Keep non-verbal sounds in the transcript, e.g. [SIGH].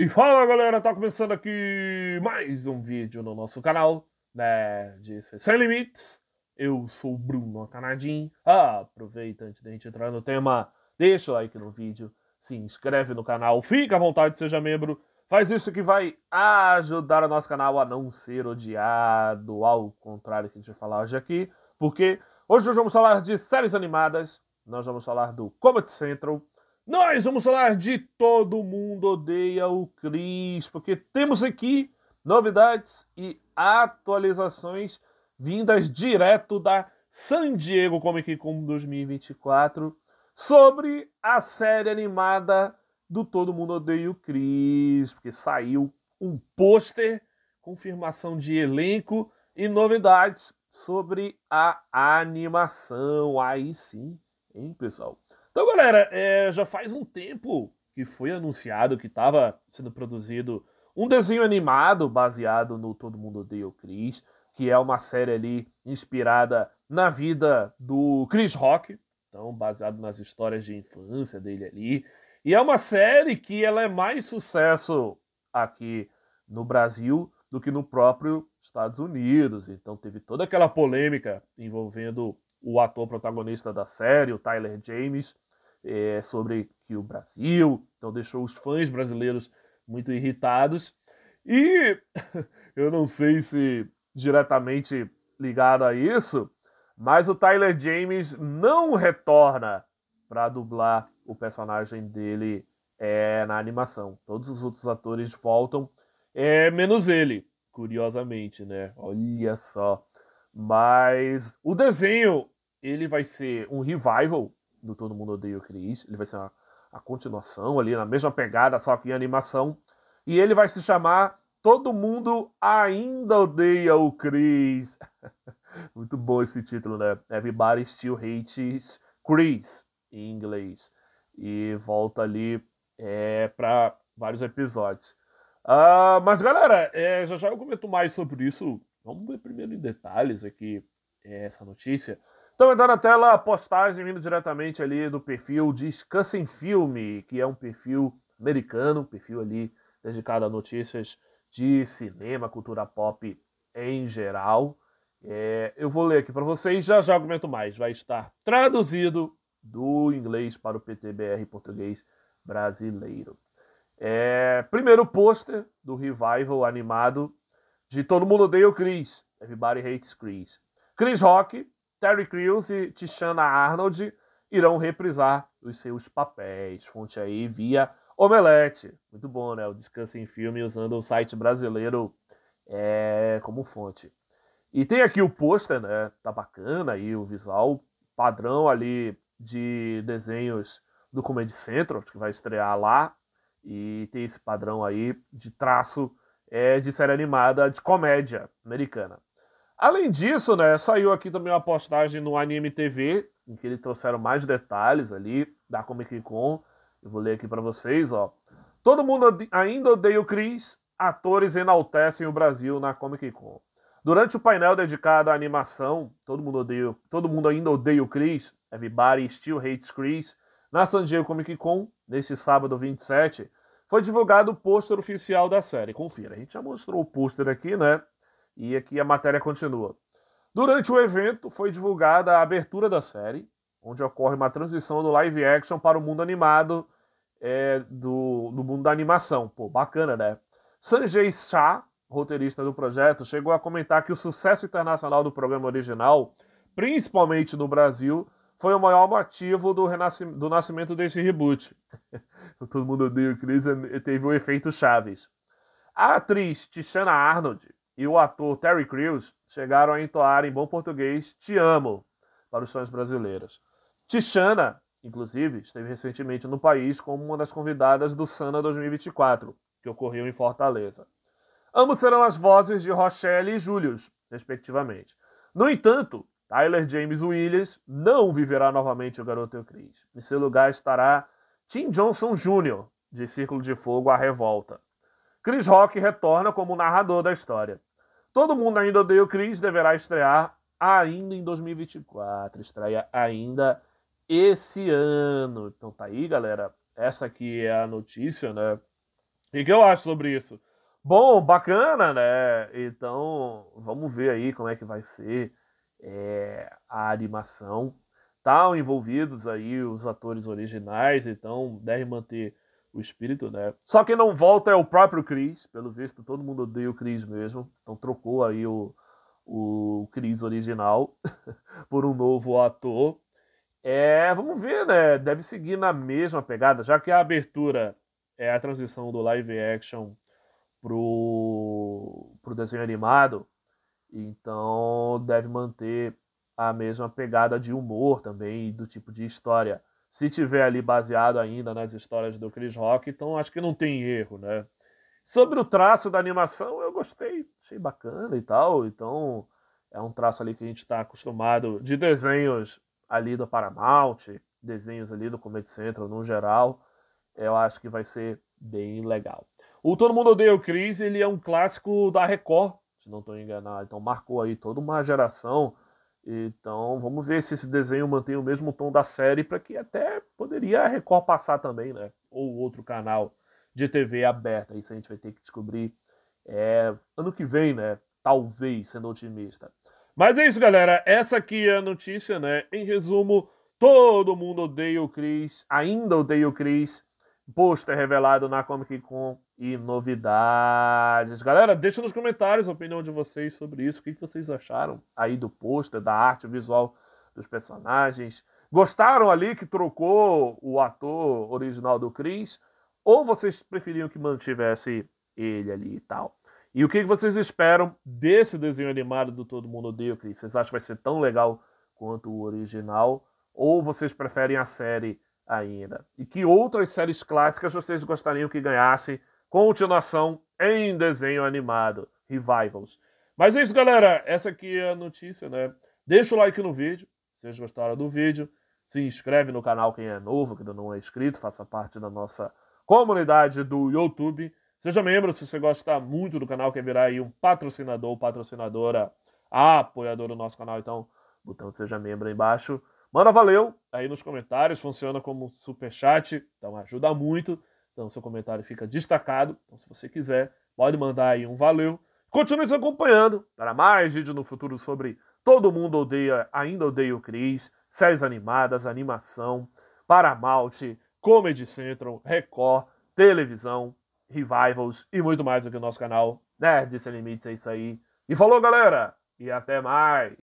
E fala galera, tá começando aqui mais um vídeo no nosso canal, né, de Sem Limites. Eu sou o Bruno Canadim. Ah, aproveita antes da gente entrar no tema, deixa o like no vídeo, se inscreve no canal, fica à vontade, seja membro. Faz isso que vai ajudar o nosso canal a não ser odiado, ao contrário do que a gente vai falar hoje aqui, porque hoje nós vamos falar de séries animadas, nós vamos falar do Comet Central, nós vamos falar de Todo Mundo Odeia o Cris, porque temos aqui novidades e atualizações vindas direto da San Diego Comic Con 2024 sobre a série animada do Todo Mundo Odeia o Cris, porque saiu um pôster, confirmação de elenco e novidades sobre a animação. Aí sim, hein, pessoal? Então, galera, é, já faz um tempo que foi anunciado que estava sendo produzido um desenho animado baseado no Todo Mundo Odeia o Chris, que é uma série ali inspirada na vida do Chris Rock, então baseado nas histórias de infância dele ali. E é uma série que ela é mais sucesso aqui no Brasil do que no próprio Estados Unidos. Então teve toda aquela polêmica envolvendo o ator protagonista da série, o Tyler James, é, sobre que o Brasil, então deixou os fãs brasileiros muito irritados. E [LAUGHS] eu não sei se diretamente ligado a isso, mas o Tyler James não retorna para dublar o personagem dele é, na animação. Todos os outros atores voltam, é, menos ele, curiosamente, né? Olha só. Mas o desenho ele vai ser um revival do Todo Mundo Odeia o Chris. Ele vai ser a continuação ali, na mesma pegada, só que em animação. E ele vai se chamar Todo Mundo Ainda Odeia o Chris. [LAUGHS] Muito bom esse título, né? Everybody Still Hates Chris, em inglês. E volta ali é, para vários episódios. Uh, mas, galera, é, já já eu comento mais sobre isso. Vamos ver primeiro em detalhes aqui é, essa notícia. Então entrando na tela a postagem vindo diretamente ali do perfil Descansa Filme, que é um perfil americano, um perfil ali dedicado a notícias de cinema, cultura pop em geral. É, eu vou ler aqui para vocês, já já argumento mais. Vai estar traduzido do inglês para o PTBR português brasileiro. É, primeiro pôster do revival animado de Todo Mundo Odeia o Chris, Everybody Hates Chris. Chris Rock, Terry Crews e Tishana Arnold irão reprisar os seus papéis. Fonte aí via Omelete. Muito bom, né? O Descanso em Filme usando o site brasileiro é, como fonte. E tem aqui o pôster, né? Tá bacana aí o visual padrão ali de desenhos do Comedy Central, que vai estrear lá. E tem esse padrão aí de traço é, de série animada de comédia americana. Além disso, né, saiu aqui também uma postagem no Anime TV, em que eles trouxeram mais detalhes ali da Comic Con. Eu vou ler aqui para vocês, ó. Todo mundo ainda odeia o Chris, atores enaltecem o Brasil na Comic Con. Durante o painel dedicado à animação, todo mundo, odeia, todo mundo ainda odeia o Chris, Everybody Still Hates Chris, na San Diego Comic Con, neste sábado 27, foi divulgado o pôster oficial da série. Confira, a gente já mostrou o pôster aqui, né? E aqui a matéria continua. Durante o evento foi divulgada a abertura da série, onde ocorre uma transição do live action para o mundo animado é, do, do mundo da animação. Pô, bacana, né? Sanjay Shah, roteirista do projeto, chegou a comentar que o sucesso internacional do programa original, principalmente no Brasil, foi o maior motivo do, do nascimento desse reboot. [LAUGHS] Todo mundo odeia o Chris, teve o efeito Chaves. A atriz Tishana Arnold e o ator Terry Crews chegaram a entoar em bom português Te Amo para os fãs brasileiros. Tishana, inclusive, esteve recentemente no país como uma das convidadas do Sana 2024, que ocorreu em Fortaleza. Ambos serão as vozes de Rochelle e Julius, respectivamente. No entanto, Tyler James Williams não viverá novamente o Garoto e o Chris. Em seu lugar estará Tim Johnson Jr., de Círculo de Fogo à Revolta. Chris Rock retorna como narrador da história. Todo mundo ainda odeia o Chris deverá estrear ainda em 2024. Estreia ainda esse ano. Então tá aí, galera. Essa aqui é a notícia, né? E o que eu acho sobre isso? Bom, bacana, né? Então vamos ver aí como é que vai ser é, a animação. Estão tá envolvidos aí os atores originais, então deve manter o espírito, né? Só que não volta é o próprio Chris, pelo visto todo mundo odeia o Chris mesmo, então trocou aí o, o Chris original [LAUGHS] por um novo ator. É, vamos ver, né? Deve seguir na mesma pegada, já que a abertura é a transição do live action pro, pro desenho animado, então deve manter a mesma pegada de humor também, do tipo de história se tiver ali baseado ainda nas histórias do Chris Rock, então acho que não tem erro, né? Sobre o traço da animação, eu gostei, achei bacana e tal. Então, é um traço ali que a gente está acostumado de desenhos ali do Paramount, desenhos ali do Comedy Central no geral. Eu acho que vai ser bem legal. O Todo Mundo Odeia o Chris, ele é um clássico da Record, se não estou enganado. Então, marcou aí toda uma geração então vamos ver se esse desenho mantém o mesmo tom da série para que até poderia a Record passar também, né? Ou outro canal de TV aberta. Isso a gente vai ter que descobrir é, ano que vem, né? Talvez, sendo otimista. Mas é isso, galera. Essa aqui é a notícia, né? Em resumo, todo mundo odeia o Chris, ainda odeia o Chris. é revelado na Comic Con e novidades. Galera, deixa nos comentários a opinião de vocês sobre isso. O que vocês acharam aí do pôster, da arte visual dos personagens? Gostaram ali que trocou o ator original do Chris? Ou vocês preferiam que mantivesse ele ali e tal? E o que vocês esperam desse desenho animado do Todo Mundo Odeia o Chris? Vocês acham que vai ser tão legal quanto o original? Ou vocês preferem a série ainda? E que outras séries clássicas vocês gostariam que ganhassem continuação em desenho animado, Revivals. Mas é isso, galera. Essa aqui é a notícia, né? Deixa o like no vídeo, se vocês gostaram do vídeo. Se inscreve no canal quem é novo, que ainda não é inscrito, faça parte da nossa comunidade do YouTube. Seja membro se você gosta muito do canal, quer virar aí um patrocinador, ou patrocinadora, apoiador do nosso canal, então, botão seja membro aí embaixo. Manda valeu aí nos comentários, funciona como super chat, então ajuda muito. Então, seu comentário fica destacado. Então, se você quiser, pode mandar aí um valeu. Continue se acompanhando para mais vídeo no futuro sobre Todo Mundo Odeia, Ainda Odeia o Cris, séries animadas, animação, Paramount, Comedy Central, Record, televisão, revivals e muito mais aqui no nosso canal. Nerd Sem Limites é isso aí. E falou, galera! E até mais!